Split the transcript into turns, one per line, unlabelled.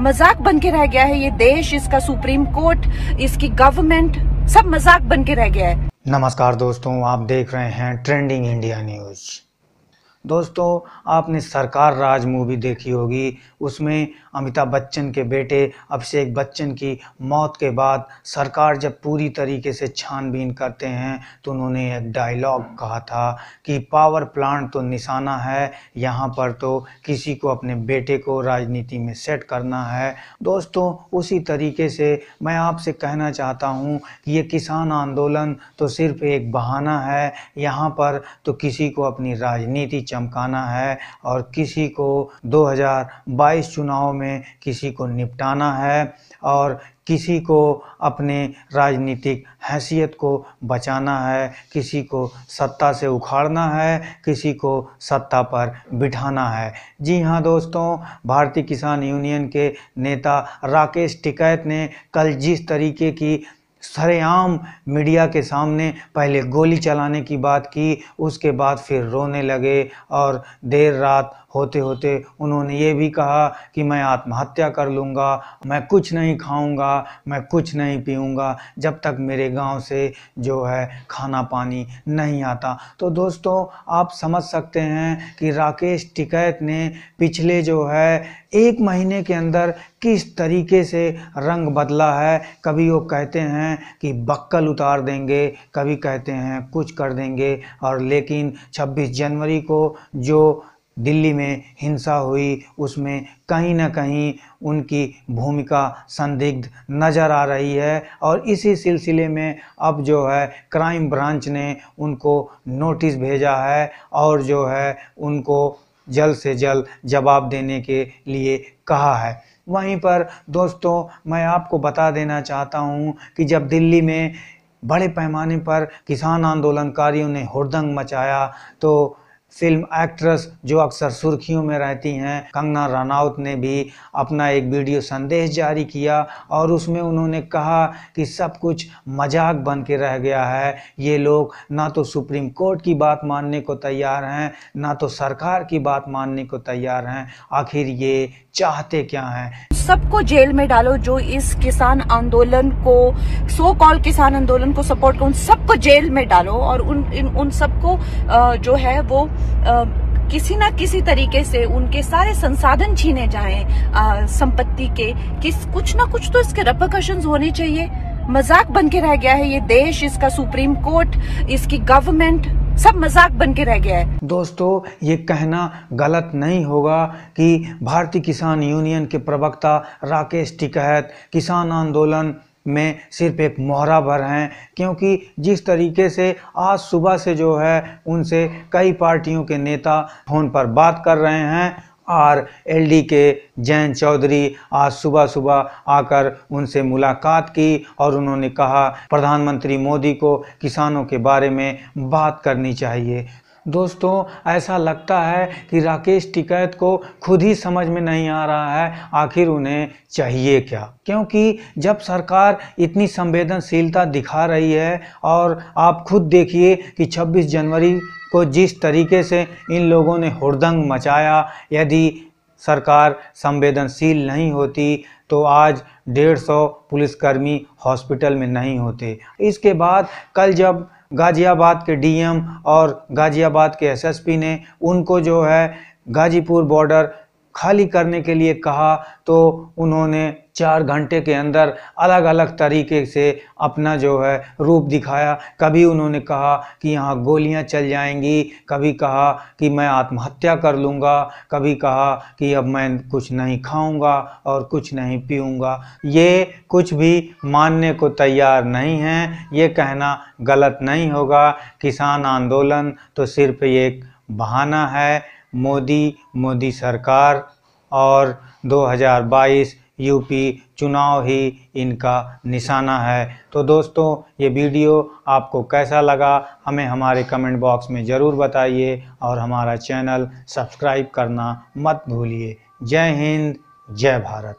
मजाक बन के रह गया है ये देश इसका सुप्रीम कोर्ट इसकी गवर्नमेंट सब मजाक बन के रह गया है
नमस्कार दोस्तों आप देख रहे हैं ट्रेंडिंग इंडिया न्यूज
दोस्तों आपने
सरकार राज मूवी देखी होगी उसमें अमिताभ बच्चन के बेटे अभिषेक बच्चन की मौत के बाद सरकार जब पूरी तरीके से छानबीन करते हैं तो उन्होंने एक डायलॉग कहा था कि पावर प्लांट तो निशाना है यहाँ पर तो किसी को अपने बेटे को राजनीति में सेट करना है दोस्तों उसी तरीके से मैं आपसे कहना चाहता हूँ कि ये किसान आंदोलन तो सिर्फ एक बहाना है यहाँ पर तो किसी को अपनी राजनीति चमकाना है और किसी को 2022 चुनाव में में किसी को निपटाना है और किसी को अपने राजनीतिक हैसियत को बचाना है किसी को सत्ता से उखाड़ना है किसी को सत्ता पर बिठाना है जी हाँ दोस्तों भारतीय किसान यूनियन के नेता राकेश टिकैत ने कल जिस तरीके की सरेआम मीडिया के सामने पहले गोली चलाने की बात की उसके बाद फिर रोने लगे और देर रात होते होते उन्होंने ये भी कहा कि मैं आत्महत्या कर लूँगा मैं कुछ नहीं खाऊँगा मैं कुछ नहीं पीऊँगा जब तक मेरे गांव से जो है खाना पानी नहीं आता तो दोस्तों आप समझ सकते हैं कि राकेश टिकैत ने पिछले जो है एक महीने के अंदर किस तरीके से रंग बदला है कभी वो कहते हैं कि बक्कल उतार देंगे कभी कहते हैं कुछ कर देंगे और लेकिन 26 जनवरी को जो दिल्ली में हिंसा हुई उसमें कहीं ना कहीं उनकी भूमिका संदिग्ध नज़र आ रही है और इसी सिलसिले में अब जो है क्राइम ब्रांच ने उनको नोटिस भेजा है और जो है उनको जल्द से जल्द जवाब देने के लिए कहा है वहीं पर दोस्तों मैं आपको बता देना चाहता हूं कि जब दिल्ली में बड़े पैमाने पर किसान आंदोलनकारियों ने हुड़दंग मचाया तो फिल्म एक्ट्रेस जो अक्सर सुर्खियों में रहती हैं कंगना रनौत ने भी अपना एक वीडियो संदेश जारी किया और उसमें उन्होंने कहा कि सब कुछ मजाक बन के रह गया है ये लोग ना तो सुप्रीम कोर्ट की बात मानने को तैयार हैं ना तो सरकार की बात मानने को तैयार हैं आखिर ये चाहते क्या हैं
सबको जेल में डालो जो इस किसान आंदोलन को सो कॉल किसान आंदोलन को सपोर्ट करो उन सबको जेल में डालो और उन इन, उन सबको जो है वो किसी ना किसी तरीके से उनके सारे संसाधन छीने जाए संपत्ति के किस कुछ ना कुछ तो इसके रेपोकशन होने चाहिए मजाक बन के रह गया है ये देश इसका सुप्रीम कोर्ट इसकी गवर्नमेंट सब मजाक बन के रह गया है
दोस्तों ये कहना गलत नहीं होगा कि भारतीय किसान यूनियन के प्रवक्ता राकेश टिकैत किसान आंदोलन में सिर्फ एक मोहरा भर हैं क्योंकि जिस तरीके से आज सुबह से जो है उनसे कई पार्टियों के नेता फ़ोन पर बात कर रहे हैं और एलडी के जैन चौधरी आज सुबह सुबह आकर उनसे मुलाकात की और उन्होंने कहा प्रधानमंत्री मोदी को किसानों के बारे में बात करनी चाहिए दोस्तों ऐसा लगता है कि राकेश टिकैत को खुद ही समझ में नहीं आ रहा है आखिर उन्हें चाहिए क्या क्योंकि जब सरकार इतनी संवेदनशीलता दिखा रही है और आप खुद देखिए कि 26 जनवरी को जिस तरीके से इन लोगों ने हुड़दंग मचाया यदि सरकार संवेदनशील नहीं होती तो आज डेढ़ सौ पुलिसकर्मी हॉस्पिटल में नहीं होते इसके बाद कल जब गाज़ियाबाद के डीएम और गाज़ियाबाद के एसएसपी ने उनको जो है गाज़ीपुर बॉर्डर खाली करने के लिए कहा तो उन्होंने चार घंटे के अंदर अलग अलग तरीके से अपना जो है रूप दिखाया कभी उन्होंने कहा कि यहाँ गोलियाँ चल जाएंगी कभी कहा कि मैं आत्महत्या कर लूँगा कभी कहा कि अब मैं कुछ नहीं खाऊँगा और कुछ नहीं पीऊँगा ये कुछ भी मानने को तैयार नहीं है ये कहना गलत नहीं होगा किसान आंदोलन तो सिर्फ एक बहाना है मोदी मोदी सरकार और 2022 यूपी चुनाव ही इनका निशाना है तो दोस्तों ये वीडियो आपको कैसा लगा हमें हमारे कमेंट बॉक्स में ज़रूर बताइए और हमारा चैनल सब्सक्राइब करना मत भूलिए जय हिंद जय भारत